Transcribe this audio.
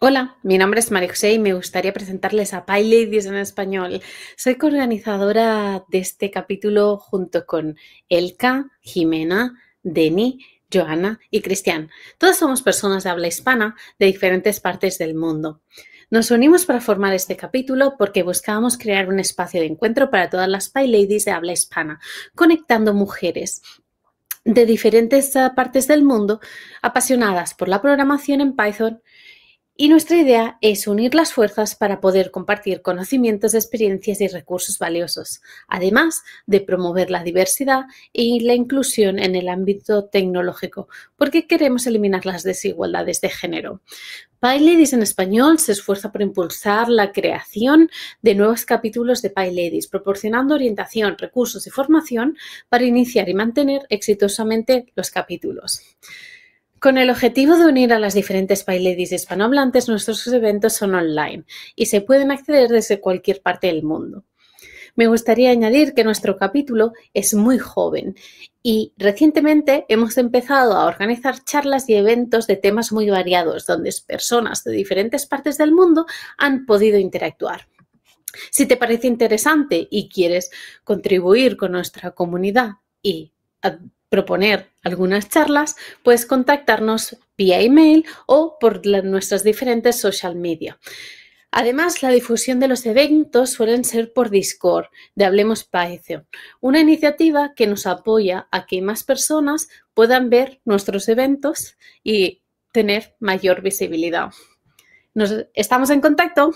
Hola, mi nombre es María José y me gustaría presentarles a PyLadies en español. Soy coorganizadora de este capítulo junto con Elka, Jimena, Deni, Joana y Cristian. Todas somos personas de habla hispana de diferentes partes del mundo. Nos unimos para formar este capítulo porque buscábamos crear un espacio de encuentro para todas las PyLadies de habla hispana, conectando mujeres de diferentes eh, partes del mundo apasionadas por la programación en Python y nuestra idea es unir las fuerzas para poder compartir conocimientos, experiencias y recursos valiosos, además de promover la diversidad y la inclusión en el ámbito tecnológico, porque queremos eliminar las desigualdades de género. PyLadies en español se esfuerza por impulsar la creación de nuevos capítulos de PyLadies, proporcionando orientación, recursos y formación para iniciar y mantener exitosamente los capítulos. Con el objetivo de unir a las diferentes PyLadies hispanohablantes, nuestros eventos son online y se pueden acceder desde cualquier parte del mundo. Me gustaría añadir que nuestro capítulo es muy joven y recientemente hemos empezado a organizar charlas y eventos de temas muy variados, donde personas de diferentes partes del mundo han podido interactuar. Si te parece interesante y quieres contribuir con nuestra comunidad y proponer algunas charlas, puedes contactarnos vía email o por nuestras diferentes social media. Además, la difusión de los eventos suelen ser por Discord de Hablemos Python, una iniciativa que nos apoya a que más personas puedan ver nuestros eventos y tener mayor visibilidad. Nos, estamos en contacto.